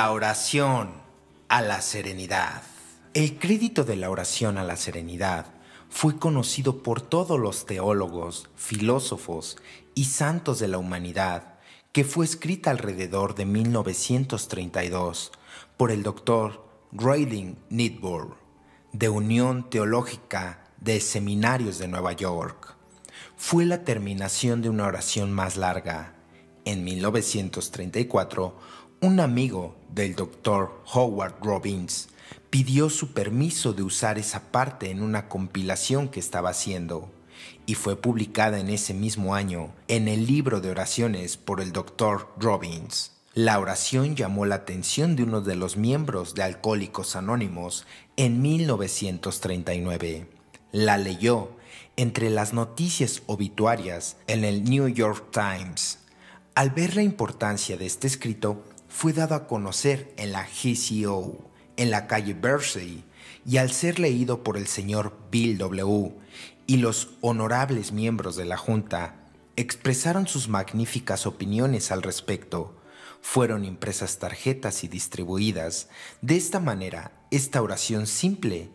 la oración a la serenidad. El crédito de la oración a la serenidad fue conocido por todos los teólogos, filósofos y santos de la humanidad, que fue escrita alrededor de 1932 por el doctor Grayling Nidbor, de Unión Teológica de Seminarios de Nueva York. Fue la terminación de una oración más larga. En 1934 un amigo del doctor Howard Robbins pidió su permiso de usar esa parte en una compilación que estaba haciendo y fue publicada en ese mismo año en el libro de oraciones por el doctor Robbins. La oración llamó la atención de uno de los miembros de Alcohólicos Anónimos en 1939. La leyó entre las noticias obituarias en el New York Times. Al ver la importancia de este escrito, fue dado a conocer en la GCO, en la calle Bersey, y al ser leído por el señor Bill W. y los honorables miembros de la Junta, expresaron sus magníficas opiniones al respecto. Fueron impresas tarjetas y distribuidas. De esta manera, esta oración simple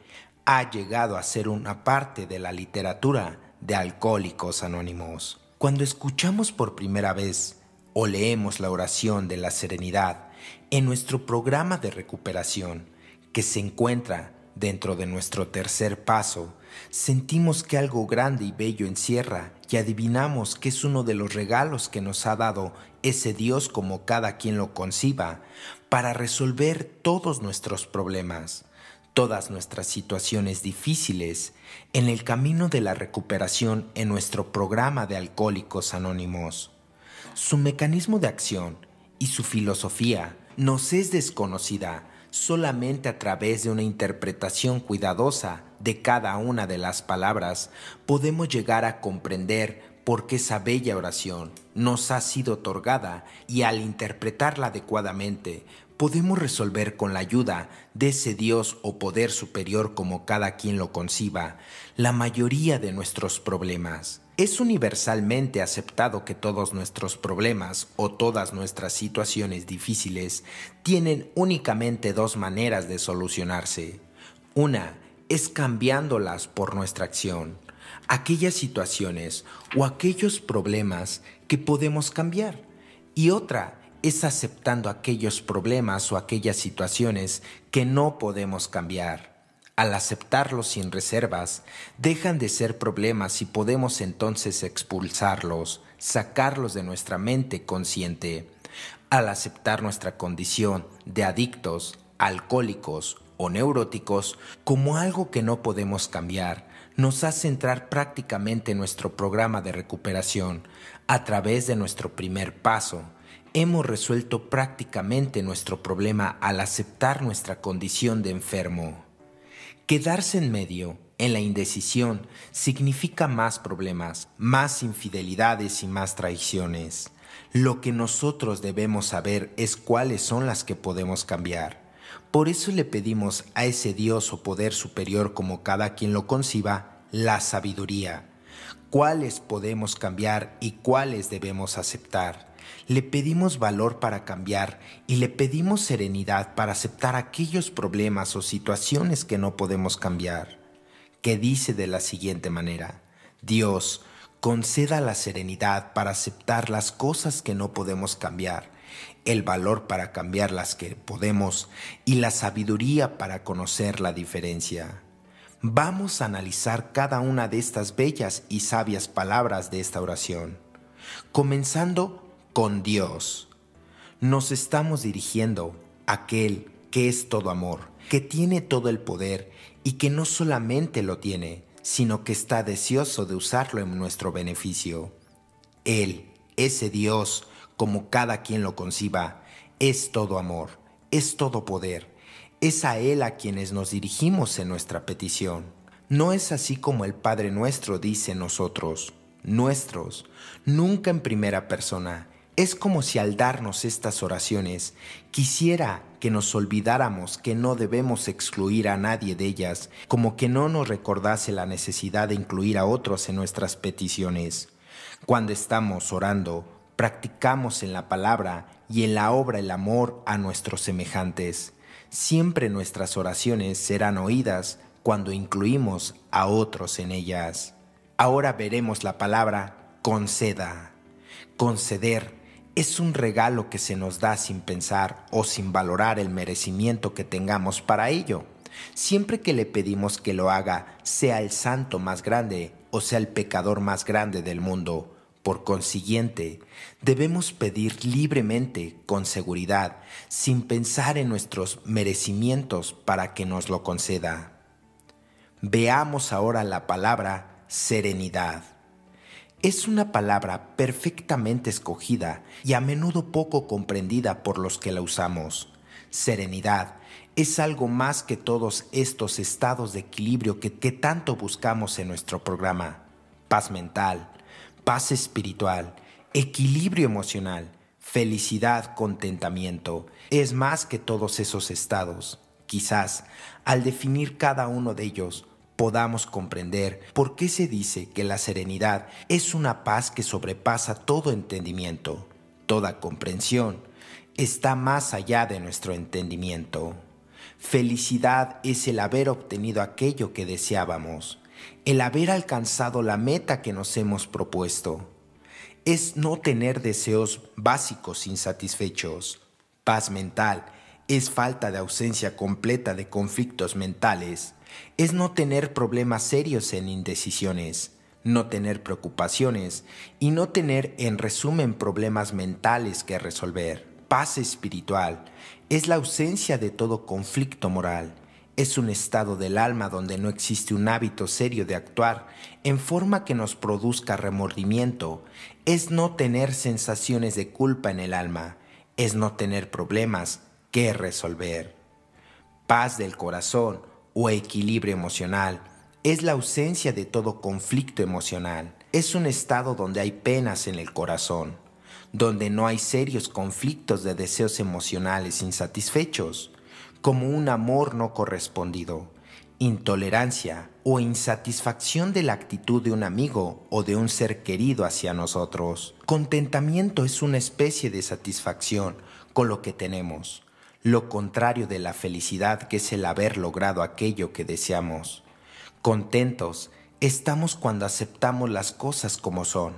ha llegado a ser una parte de la literatura de Alcohólicos Anónimos. Cuando escuchamos por primera vez o leemos la oración de la serenidad en nuestro programa de recuperación que se encuentra dentro de nuestro tercer paso, sentimos que algo grande y bello encierra y adivinamos que es uno de los regalos que nos ha dado ese Dios como cada quien lo conciba, para resolver todos nuestros problemas, todas nuestras situaciones difíciles, en el camino de la recuperación en nuestro programa de Alcohólicos Anónimos. Su mecanismo de acción y su filosofía nos es desconocida solamente a través de una interpretación cuidadosa de cada una de las palabras podemos llegar a comprender porque esa bella oración nos ha sido otorgada y al interpretarla adecuadamente podemos resolver con la ayuda de ese Dios o poder superior como cada quien lo conciba la mayoría de nuestros problemas. Es universalmente aceptado que todos nuestros problemas o todas nuestras situaciones difíciles tienen únicamente dos maneras de solucionarse. Una es cambiándolas por nuestra acción aquellas situaciones o aquellos problemas que podemos cambiar. Y otra es aceptando aquellos problemas o aquellas situaciones que no podemos cambiar. Al aceptarlos sin reservas, dejan de ser problemas y podemos entonces expulsarlos, sacarlos de nuestra mente consciente. Al aceptar nuestra condición de adictos, alcohólicos o neuróticos como algo que no podemos cambiar, nos hace entrar prácticamente en nuestro programa de recuperación. A través de nuestro primer paso, hemos resuelto prácticamente nuestro problema al aceptar nuestra condición de enfermo. Quedarse en medio, en la indecisión, significa más problemas, más infidelidades y más traiciones. Lo que nosotros debemos saber es cuáles son las que podemos cambiar. Por eso le pedimos a ese Dios o poder superior como cada quien lo conciba, la sabiduría. ¿Cuáles podemos cambiar y cuáles debemos aceptar? Le pedimos valor para cambiar y le pedimos serenidad para aceptar aquellos problemas o situaciones que no podemos cambiar, que dice de la siguiente manera, Dios, conceda la serenidad para aceptar las cosas que no podemos cambiar, el valor para cambiar las que podemos y la sabiduría para conocer la diferencia. Vamos a analizar cada una de estas bellas y sabias palabras de esta oración, comenzando con Dios. Nos estamos dirigiendo a aquel que es todo amor, que tiene todo el poder y que no solamente lo tiene, sino que está deseoso de usarlo en nuestro beneficio. Él, ese Dios, como cada quien lo conciba, es todo amor, es todo poder. Es a Él a quienes nos dirigimos en nuestra petición. No es así como el Padre nuestro dice nosotros, nuestros, nunca en primera persona, es como si al darnos estas oraciones quisiera que nos olvidáramos que no debemos excluir a nadie de ellas, como que no nos recordase la necesidad de incluir a otros en nuestras peticiones. Cuando estamos orando, practicamos en la palabra y en la obra el amor a nuestros semejantes. Siempre nuestras oraciones serán oídas cuando incluimos a otros en ellas. Ahora veremos la palabra conceda, conceder es un regalo que se nos da sin pensar o sin valorar el merecimiento que tengamos para ello. Siempre que le pedimos que lo haga, sea el santo más grande o sea el pecador más grande del mundo. Por consiguiente, debemos pedir libremente, con seguridad, sin pensar en nuestros merecimientos para que nos lo conceda. Veamos ahora la palabra serenidad es una palabra perfectamente escogida y a menudo poco comprendida por los que la usamos. Serenidad es algo más que todos estos estados de equilibrio que, tanto buscamos en nuestro programa. Paz mental, paz espiritual, equilibrio emocional, felicidad, contentamiento, es más que todos esos estados. Quizás, al definir cada uno de ellos, podamos comprender por qué se dice que la serenidad es una paz que sobrepasa todo entendimiento, toda comprensión, está más allá de nuestro entendimiento. Felicidad es el haber obtenido aquello que deseábamos, el haber alcanzado la meta que nos hemos propuesto. Es no tener deseos básicos insatisfechos. Paz mental es falta de ausencia completa de conflictos mentales es no tener problemas serios en indecisiones, no tener preocupaciones y no tener, en resumen, problemas mentales que resolver. Paz espiritual es la ausencia de todo conflicto moral. Es un estado del alma donde no existe un hábito serio de actuar en forma que nos produzca remordimiento. Es no tener sensaciones de culpa en el alma. Es no tener problemas que resolver. Paz del corazón o equilibrio emocional. Es la ausencia de todo conflicto emocional. Es un estado donde hay penas en el corazón, donde no hay serios conflictos de deseos emocionales insatisfechos, como un amor no correspondido, intolerancia o insatisfacción de la actitud de un amigo o de un ser querido hacia nosotros. Contentamiento es una especie de satisfacción con lo que tenemos, lo contrario de la felicidad que es el haber logrado aquello que deseamos. Contentos estamos cuando aceptamos las cosas como son,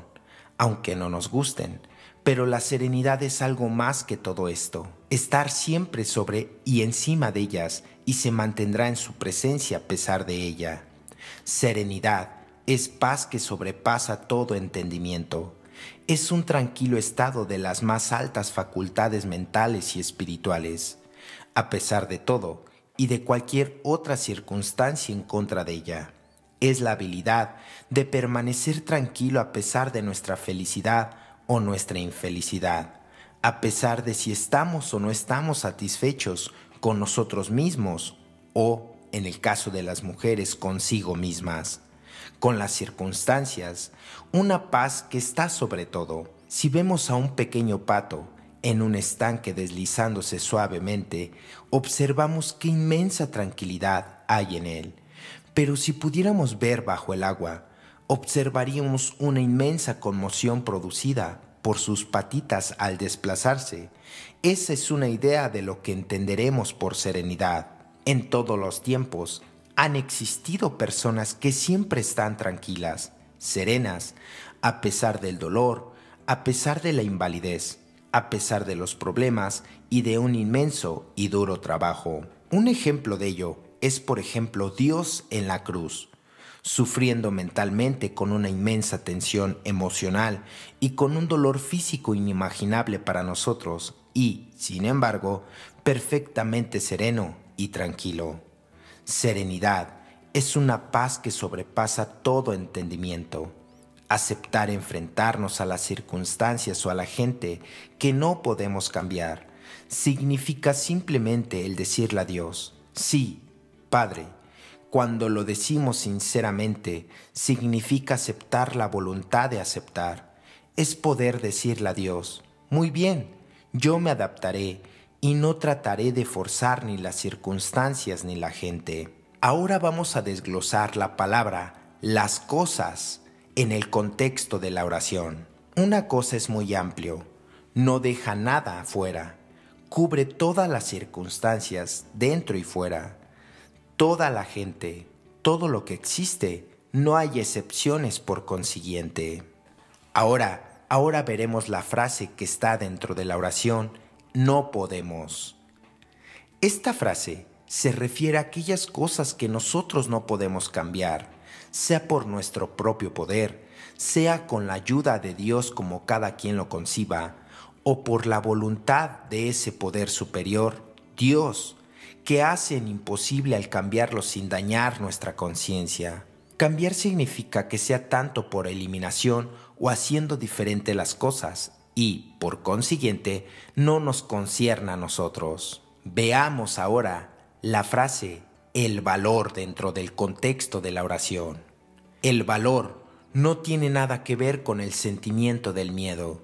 aunque no nos gusten, pero la serenidad es algo más que todo esto. Estar siempre sobre y encima de ellas y se mantendrá en su presencia a pesar de ella. Serenidad es paz que sobrepasa todo entendimiento. Es un tranquilo estado de las más altas facultades mentales y espirituales a pesar de todo y de cualquier otra circunstancia en contra de ella. Es la habilidad de permanecer tranquilo a pesar de nuestra felicidad o nuestra infelicidad, a pesar de si estamos o no estamos satisfechos con nosotros mismos o, en el caso de las mujeres, consigo mismas, con las circunstancias, una paz que está sobre todo. Si vemos a un pequeño pato en un estanque deslizándose suavemente, observamos qué inmensa tranquilidad hay en él. Pero si pudiéramos ver bajo el agua, observaríamos una inmensa conmoción producida por sus patitas al desplazarse. Esa es una idea de lo que entenderemos por serenidad. En todos los tiempos han existido personas que siempre están tranquilas, serenas, a pesar del dolor, a pesar de la invalidez a pesar de los problemas y de un inmenso y duro trabajo. Un ejemplo de ello es, por ejemplo, Dios en la cruz, sufriendo mentalmente con una inmensa tensión emocional y con un dolor físico inimaginable para nosotros y, sin embargo, perfectamente sereno y tranquilo. Serenidad es una paz que sobrepasa todo entendimiento aceptar enfrentarnos a las circunstancias o a la gente que no podemos cambiar, significa simplemente el decirle a Dios, sí, Padre, cuando lo decimos sinceramente, significa aceptar la voluntad de aceptar. Es poder decirle a Dios, muy bien, yo me adaptaré y no trataré de forzar ni las circunstancias ni la gente. Ahora vamos a desglosar la palabra las cosas en el contexto de la oración. Una cosa es muy amplio, no deja nada afuera, cubre todas las circunstancias, dentro y fuera, toda la gente, todo lo que existe, no hay excepciones por consiguiente. Ahora, ahora veremos la frase que está dentro de la oración, no podemos. Esta frase se refiere a aquellas cosas que nosotros no podemos cambiar sea por nuestro propio poder, sea con la ayuda de Dios como cada quien lo conciba, o por la voluntad de ese poder superior, Dios, que hacen imposible al cambiarlo sin dañar nuestra conciencia. Cambiar significa que sea tanto por eliminación o haciendo diferente las cosas y, por consiguiente, no nos concierna a nosotros. Veamos ahora la frase el valor dentro del contexto de la oración. El valor no tiene nada que ver con el sentimiento del miedo.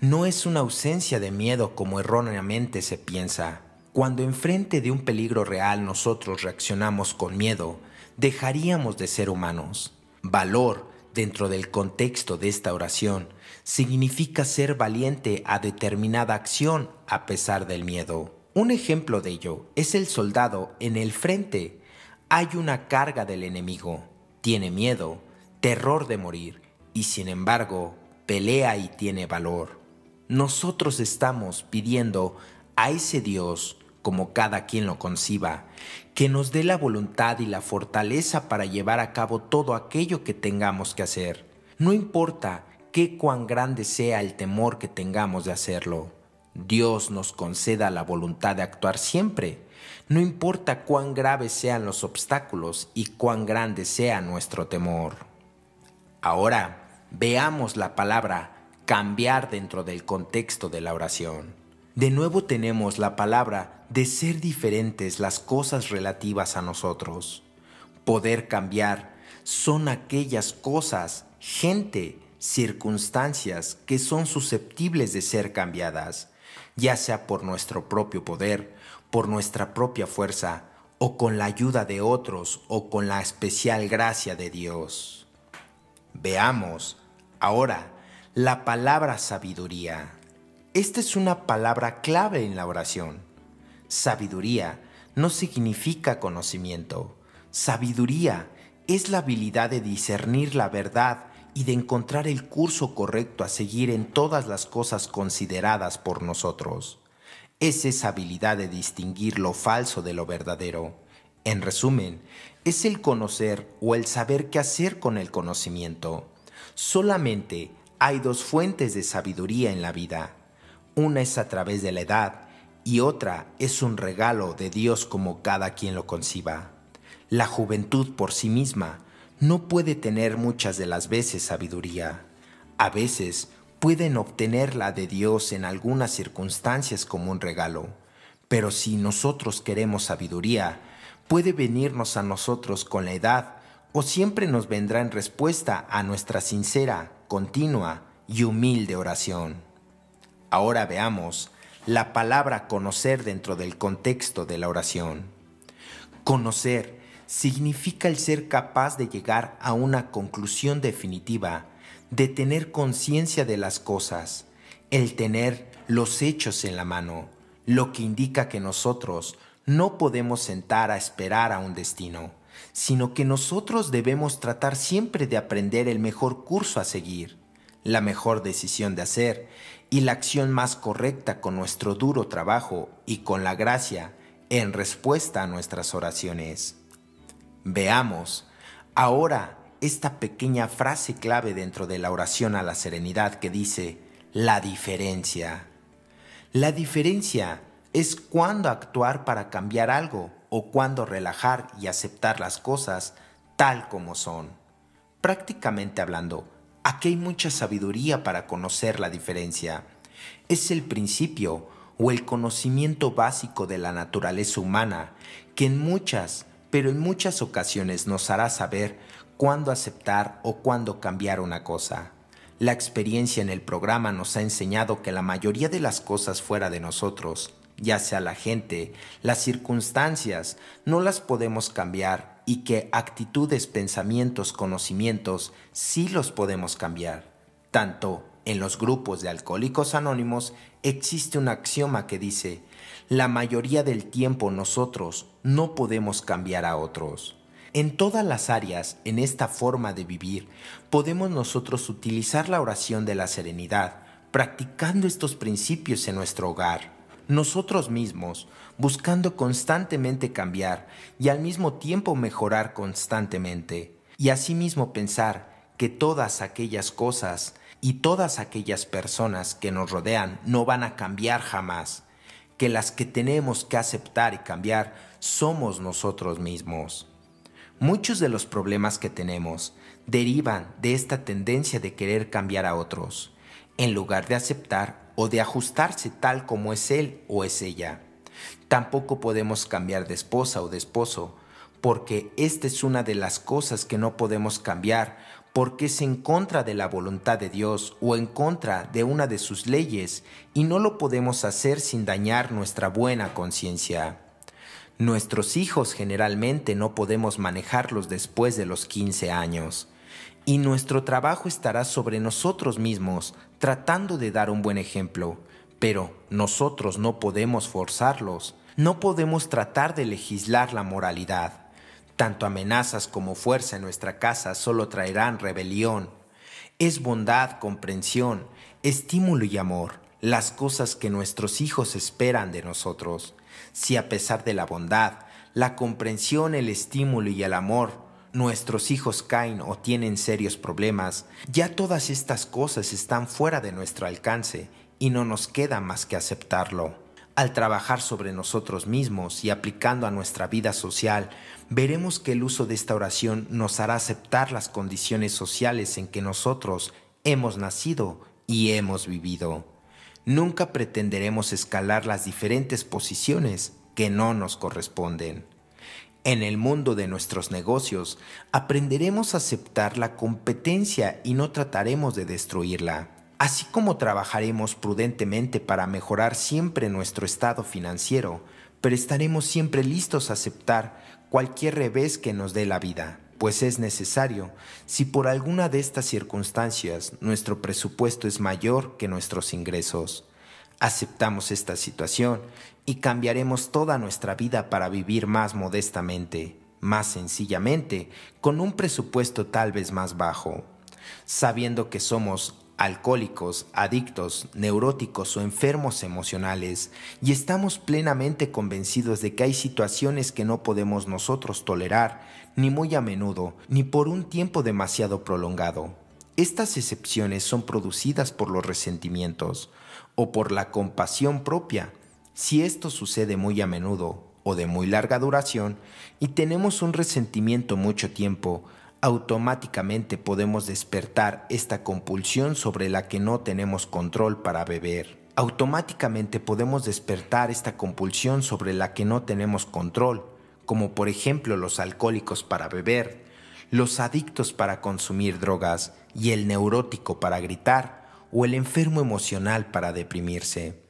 No es una ausencia de miedo como erróneamente se piensa. Cuando enfrente de un peligro real nosotros reaccionamos con miedo, dejaríamos de ser humanos. Valor, dentro del contexto de esta oración, significa ser valiente a determinada acción a pesar del miedo. Un ejemplo de ello es el soldado en el frente. Hay una carga del enemigo tiene miedo, terror de morir, y sin embargo pelea y tiene valor. Nosotros estamos pidiendo a ese Dios, como cada quien lo conciba, que nos dé la voluntad y la fortaleza para llevar a cabo todo aquello que tengamos que hacer. No importa qué cuán grande sea el temor que tengamos de hacerlo. Dios nos conceda la voluntad de actuar siempre no importa cuán graves sean los obstáculos y cuán grande sea nuestro temor. Ahora, veamos la palabra cambiar dentro del contexto de la oración. De nuevo tenemos la palabra de ser diferentes las cosas relativas a nosotros. Poder cambiar son aquellas cosas, gente, circunstancias que son susceptibles de ser cambiadas, ya sea por nuestro propio poder por nuestra propia fuerza o con la ayuda de otros o con la especial gracia de Dios. Veamos ahora la palabra sabiduría. Esta es una palabra clave en la oración. Sabiduría no significa conocimiento. Sabiduría es la habilidad de discernir la verdad y de encontrar el curso correcto a seguir en todas las cosas consideradas por nosotros es esa habilidad de distinguir lo falso de lo verdadero. En resumen, es el conocer o el saber qué hacer con el conocimiento. Solamente hay dos fuentes de sabiduría en la vida. Una es a través de la edad y otra es un regalo de Dios como cada quien lo conciba. La juventud por sí misma no puede tener muchas de las veces sabiduría. A veces pueden obtener la de Dios en algunas circunstancias como un regalo, pero si nosotros queremos sabiduría, puede venirnos a nosotros con la edad o siempre nos vendrá en respuesta a nuestra sincera, continua y humilde oración. Ahora veamos la palabra conocer dentro del contexto de la oración. Conocer significa el ser capaz de llegar a una conclusión definitiva de tener conciencia de las cosas, el tener los hechos en la mano, lo que indica que nosotros no podemos sentar a esperar a un destino, sino que nosotros debemos tratar siempre de aprender el mejor curso a seguir, la mejor decisión de hacer y la acción más correcta con nuestro duro trabajo y con la gracia en respuesta a nuestras oraciones. Veamos ahora esta pequeña frase clave dentro de la oración a la serenidad que dice, la diferencia. La diferencia es cuándo actuar para cambiar algo o cuándo relajar y aceptar las cosas tal como son. Prácticamente hablando, aquí hay mucha sabiduría para conocer la diferencia. Es el principio o el conocimiento básico de la naturaleza humana que en muchas, pero en muchas ocasiones nos hará saber cuándo aceptar o cuándo cambiar una cosa. La experiencia en el programa nos ha enseñado que la mayoría de las cosas fuera de nosotros, ya sea la gente, las circunstancias, no las podemos cambiar y que actitudes, pensamientos, conocimientos sí los podemos cambiar. Tanto en los grupos de alcohólicos anónimos existe un axioma que dice, la mayoría del tiempo nosotros no podemos cambiar a otros. En todas las áreas, en esta forma de vivir, podemos nosotros utilizar la oración de la serenidad, practicando estos principios en nuestro hogar, nosotros mismos, buscando constantemente cambiar y al mismo tiempo mejorar constantemente, y asimismo pensar que todas aquellas cosas y todas aquellas personas que nos rodean no van a cambiar jamás, que las que tenemos que aceptar y cambiar somos nosotros mismos. Muchos de los problemas que tenemos derivan de esta tendencia de querer cambiar a otros, en lugar de aceptar o de ajustarse tal como es él o es ella. Tampoco podemos cambiar de esposa o de esposo, porque esta es una de las cosas que no podemos cambiar, porque es en contra de la voluntad de Dios o en contra de una de sus leyes, y no lo podemos hacer sin dañar nuestra buena conciencia. Nuestros hijos generalmente no podemos manejarlos después de los 15 años. Y nuestro trabajo estará sobre nosotros mismos, tratando de dar un buen ejemplo. Pero nosotros no podemos forzarlos. No podemos tratar de legislar la moralidad. Tanto amenazas como fuerza en nuestra casa solo traerán rebelión. Es bondad, comprensión, estímulo y amor, las cosas que nuestros hijos esperan de nosotros si a pesar de la bondad, la comprensión, el estímulo y el amor, nuestros hijos caen o tienen serios problemas, ya todas estas cosas están fuera de nuestro alcance y no nos queda más que aceptarlo. Al trabajar sobre nosotros mismos y aplicando a nuestra vida social, veremos que el uso de esta oración nos hará aceptar las condiciones sociales en que nosotros hemos nacido y hemos vivido nunca pretenderemos escalar las diferentes posiciones que no nos corresponden. En el mundo de nuestros negocios aprenderemos a aceptar la competencia y no trataremos de destruirla, así como trabajaremos prudentemente para mejorar siempre nuestro estado financiero, pero estaremos siempre listos a aceptar cualquier revés que nos dé la vida pues es necesario si por alguna de estas circunstancias nuestro presupuesto es mayor que nuestros ingresos. Aceptamos esta situación y cambiaremos toda nuestra vida para vivir más modestamente, más sencillamente, con un presupuesto tal vez más bajo, sabiendo que somos alcohólicos, adictos, neuróticos o enfermos emocionales, y estamos plenamente convencidos de que hay situaciones que no podemos nosotros tolerar, ni muy a menudo, ni por un tiempo demasiado prolongado. Estas excepciones son producidas por los resentimientos o por la compasión propia, si esto sucede muy a menudo o de muy larga duración y tenemos un resentimiento mucho tiempo, automáticamente podemos despertar esta compulsión sobre la que no tenemos control para beber. Automáticamente podemos despertar esta compulsión sobre la que no tenemos control, como por ejemplo los alcohólicos para beber, los adictos para consumir drogas y el neurótico para gritar o el enfermo emocional para deprimirse.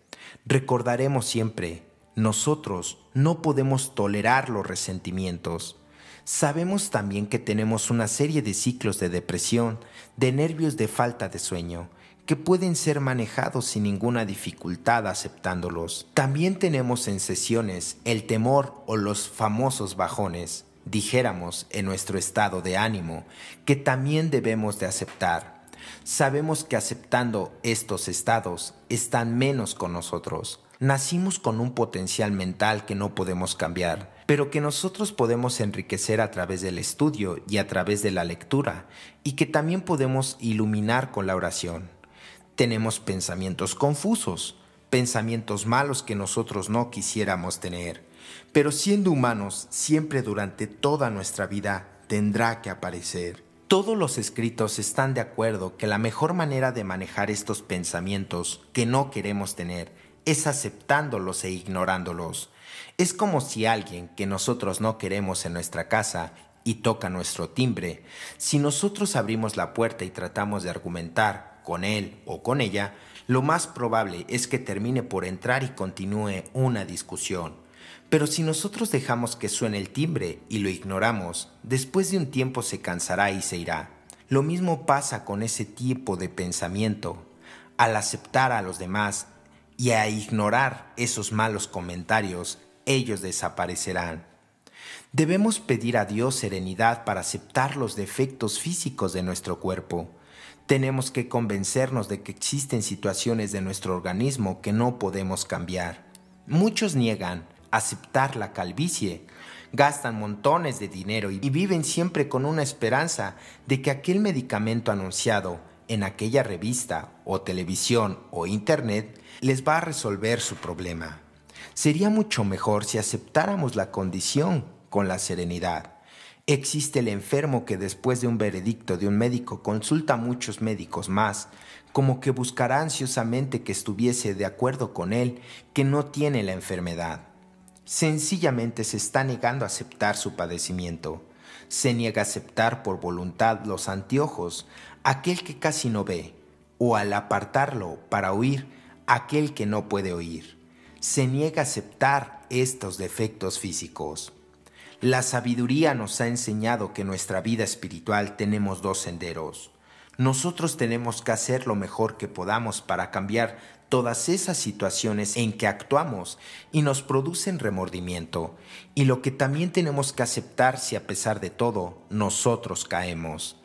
Recordaremos siempre, nosotros no podemos tolerar los resentimientos, Sabemos también que tenemos una serie de ciclos de depresión, de nervios de falta de sueño, que pueden ser manejados sin ninguna dificultad aceptándolos. También tenemos en sesiones el temor o los famosos bajones, dijéramos, en nuestro estado de ánimo, que también debemos de aceptar. Sabemos que aceptando estos estados están menos con nosotros. Nacimos con un potencial mental que no podemos cambiar pero que nosotros podemos enriquecer a través del estudio y a través de la lectura, y que también podemos iluminar con la oración. Tenemos pensamientos confusos, pensamientos malos que nosotros no quisiéramos tener, pero siendo humanos, siempre durante toda nuestra vida tendrá que aparecer. Todos los escritos están de acuerdo que la mejor manera de manejar estos pensamientos que no queremos tener es aceptándolos e ignorándolos. Es como si alguien que nosotros no queremos en nuestra casa y toca nuestro timbre, si nosotros abrimos la puerta y tratamos de argumentar con él o con ella, lo más probable es que termine por entrar y continúe una discusión. Pero si nosotros dejamos que suene el timbre y lo ignoramos, después de un tiempo se cansará y se irá. Lo mismo pasa con ese tipo de pensamiento. Al aceptar a los demás y a ignorar esos malos comentarios, ellos desaparecerán. Debemos pedir a Dios serenidad para aceptar los defectos físicos de nuestro cuerpo. Tenemos que convencernos de que existen situaciones de nuestro organismo que no podemos cambiar. Muchos niegan aceptar la calvicie, gastan montones de dinero y viven siempre con una esperanza de que aquel medicamento anunciado en aquella revista o televisión o internet les va a resolver su problema. Sería mucho mejor si aceptáramos la condición con la serenidad. Existe el enfermo que después de un veredicto de un médico consulta a muchos médicos más, como que buscará ansiosamente que estuviese de acuerdo con él que no tiene la enfermedad. Sencillamente se está negando a aceptar su padecimiento. Se niega a aceptar por voluntad los anteojos, aquel que casi no ve, o al apartarlo para oír, aquel que no puede oír se niega a aceptar estos defectos físicos. La sabiduría nos ha enseñado que en nuestra vida espiritual tenemos dos senderos. Nosotros tenemos que hacer lo mejor que podamos para cambiar todas esas situaciones en que actuamos y nos producen remordimiento, y lo que también tenemos que aceptar si a pesar de todo nosotros caemos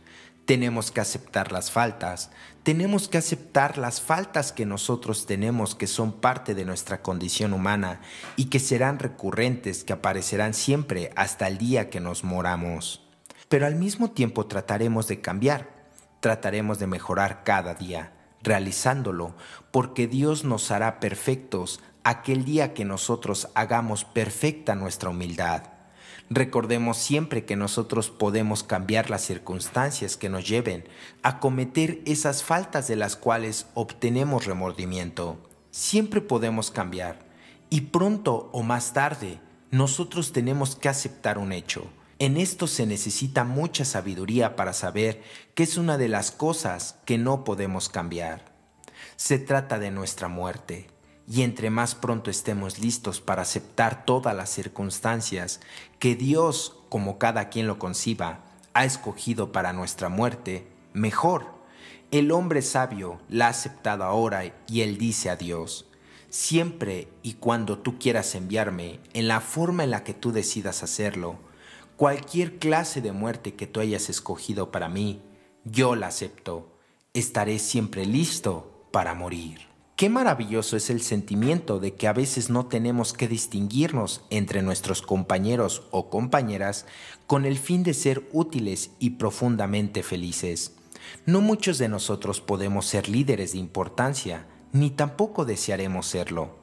tenemos que aceptar las faltas, tenemos que aceptar las faltas que nosotros tenemos que son parte de nuestra condición humana y que serán recurrentes, que aparecerán siempre hasta el día que nos moramos. Pero al mismo tiempo trataremos de cambiar, trataremos de mejorar cada día, realizándolo, porque Dios nos hará perfectos aquel día que nosotros hagamos perfecta nuestra humildad. Recordemos siempre que nosotros podemos cambiar las circunstancias que nos lleven a cometer esas faltas de las cuales obtenemos remordimiento. Siempre podemos cambiar y pronto o más tarde nosotros tenemos que aceptar un hecho. En esto se necesita mucha sabiduría para saber que es una de las cosas que no podemos cambiar. Se trata de nuestra muerte y entre más pronto estemos listos para aceptar todas las circunstancias que Dios, como cada quien lo conciba, ha escogido para nuestra muerte, mejor. El hombre sabio la ha aceptado ahora y él dice a Dios, siempre y cuando tú quieras enviarme, en la forma en la que tú decidas hacerlo, cualquier clase de muerte que tú hayas escogido para mí, yo la acepto, estaré siempre listo para morir. Qué maravilloso es el sentimiento de que a veces no tenemos que distinguirnos entre nuestros compañeros o compañeras con el fin de ser útiles y profundamente felices. No muchos de nosotros podemos ser líderes de importancia, ni tampoco desearemos serlo.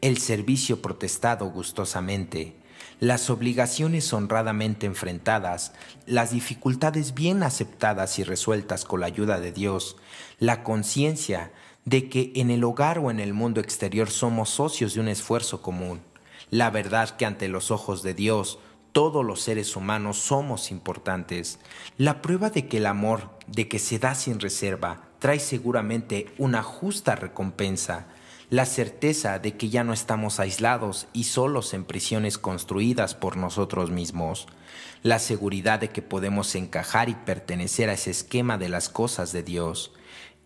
El servicio protestado gustosamente, las obligaciones honradamente enfrentadas, las dificultades bien aceptadas y resueltas con la ayuda de Dios, la conciencia, de que en el hogar o en el mundo exterior somos socios de un esfuerzo común. La verdad que ante los ojos de Dios todos los seres humanos somos importantes. La prueba de que el amor, de que se da sin reserva, trae seguramente una justa recompensa. La certeza de que ya no estamos aislados y solos en prisiones construidas por nosotros mismos. La seguridad de que podemos encajar y pertenecer a ese esquema de las cosas de Dios.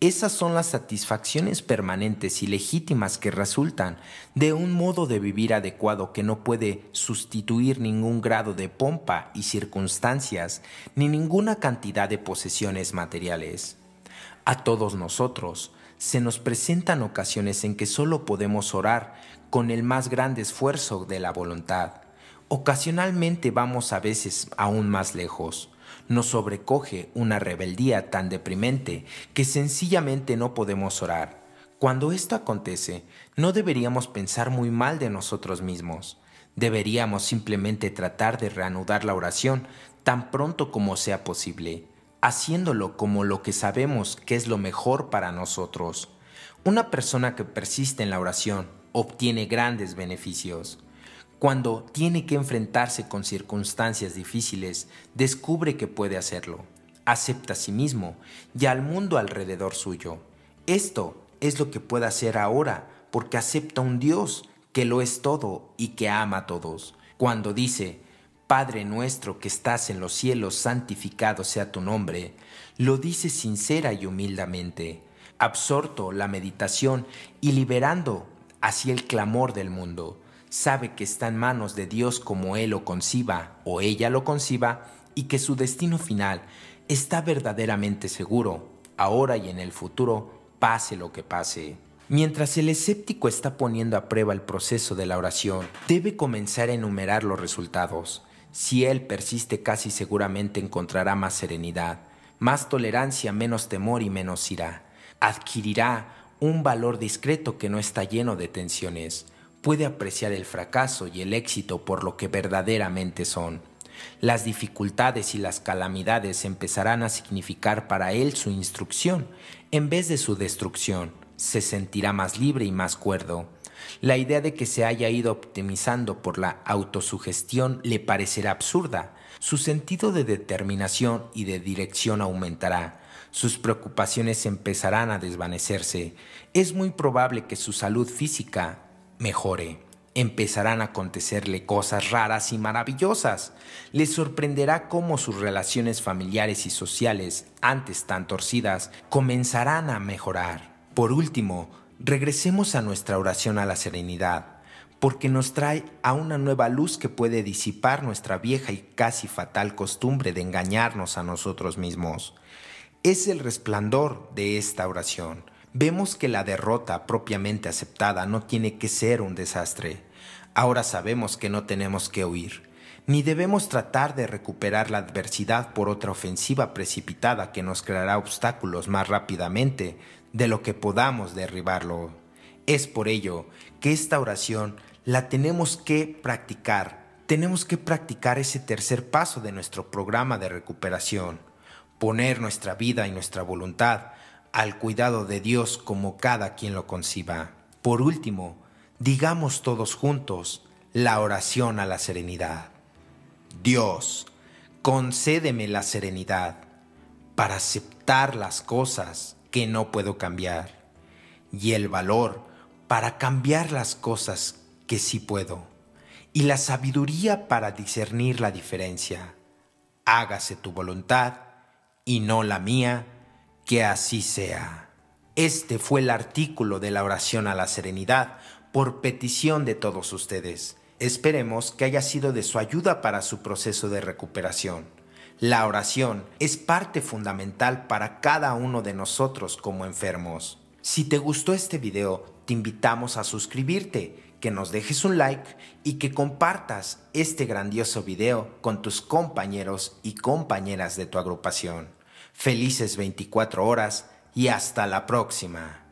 Esas son las satisfacciones permanentes y legítimas que resultan de un modo de vivir adecuado que no puede sustituir ningún grado de pompa y circunstancias, ni ninguna cantidad de posesiones materiales. A todos nosotros se nos presentan ocasiones en que solo podemos orar con el más grande esfuerzo de la voluntad. Ocasionalmente vamos a veces aún más lejos nos sobrecoge una rebeldía tan deprimente que sencillamente no podemos orar. Cuando esto acontece, no deberíamos pensar muy mal de nosotros mismos. Deberíamos simplemente tratar de reanudar la oración tan pronto como sea posible, haciéndolo como lo que sabemos que es lo mejor para nosotros. Una persona que persiste en la oración obtiene grandes beneficios. Cuando tiene que enfrentarse con circunstancias difíciles, descubre que puede hacerlo. Acepta a sí mismo y al mundo alrededor suyo. Esto es lo que puede hacer ahora porque acepta un Dios que lo es todo y que ama a todos. Cuando dice, Padre nuestro que estás en los cielos, santificado sea tu nombre, lo dice sincera y humildemente, absorto la meditación y liberando así el clamor del mundo sabe que está en manos de Dios como Él lo conciba o ella lo conciba y que su destino final está verdaderamente seguro, ahora y en el futuro, pase lo que pase. Mientras el escéptico está poniendo a prueba el proceso de la oración, debe comenzar a enumerar los resultados. Si él persiste casi seguramente encontrará más serenidad, más tolerancia, menos temor y menos ira. Adquirirá un valor discreto que no está lleno de tensiones puede apreciar el fracaso y el éxito por lo que verdaderamente son. Las dificultades y las calamidades empezarán a significar para él su instrucción en vez de su destrucción. Se sentirá más libre y más cuerdo. La idea de que se haya ido optimizando por la autosugestión le parecerá absurda. Su sentido de determinación y de dirección aumentará. Sus preocupaciones empezarán a desvanecerse. Es muy probable que su salud física mejore. Empezarán a acontecerle cosas raras y maravillosas. le sorprenderá cómo sus relaciones familiares y sociales, antes tan torcidas, comenzarán a mejorar. Por último, regresemos a nuestra oración a la serenidad, porque nos trae a una nueva luz que puede disipar nuestra vieja y casi fatal costumbre de engañarnos a nosotros mismos. Es el resplandor de esta oración vemos que la derrota propiamente aceptada no tiene que ser un desastre. Ahora sabemos que no tenemos que huir, ni debemos tratar de recuperar la adversidad por otra ofensiva precipitada que nos creará obstáculos más rápidamente de lo que podamos derribarlo. Es por ello que esta oración la tenemos que practicar, tenemos que practicar ese tercer paso de nuestro programa de recuperación, poner nuestra vida y nuestra voluntad al cuidado de Dios como cada quien lo conciba. Por último, digamos todos juntos la oración a la serenidad. Dios, concédeme la serenidad para aceptar las cosas que no puedo cambiar y el valor para cambiar las cosas que sí puedo y la sabiduría para discernir la diferencia. Hágase tu voluntad y no la mía que así sea. Este fue el artículo de la oración a la serenidad por petición de todos ustedes. Esperemos que haya sido de su ayuda para su proceso de recuperación. La oración es parte fundamental para cada uno de nosotros como enfermos. Si te gustó este video, te invitamos a suscribirte, que nos dejes un like y que compartas este grandioso video con tus compañeros y compañeras de tu agrupación. Felices 24 horas y hasta la próxima.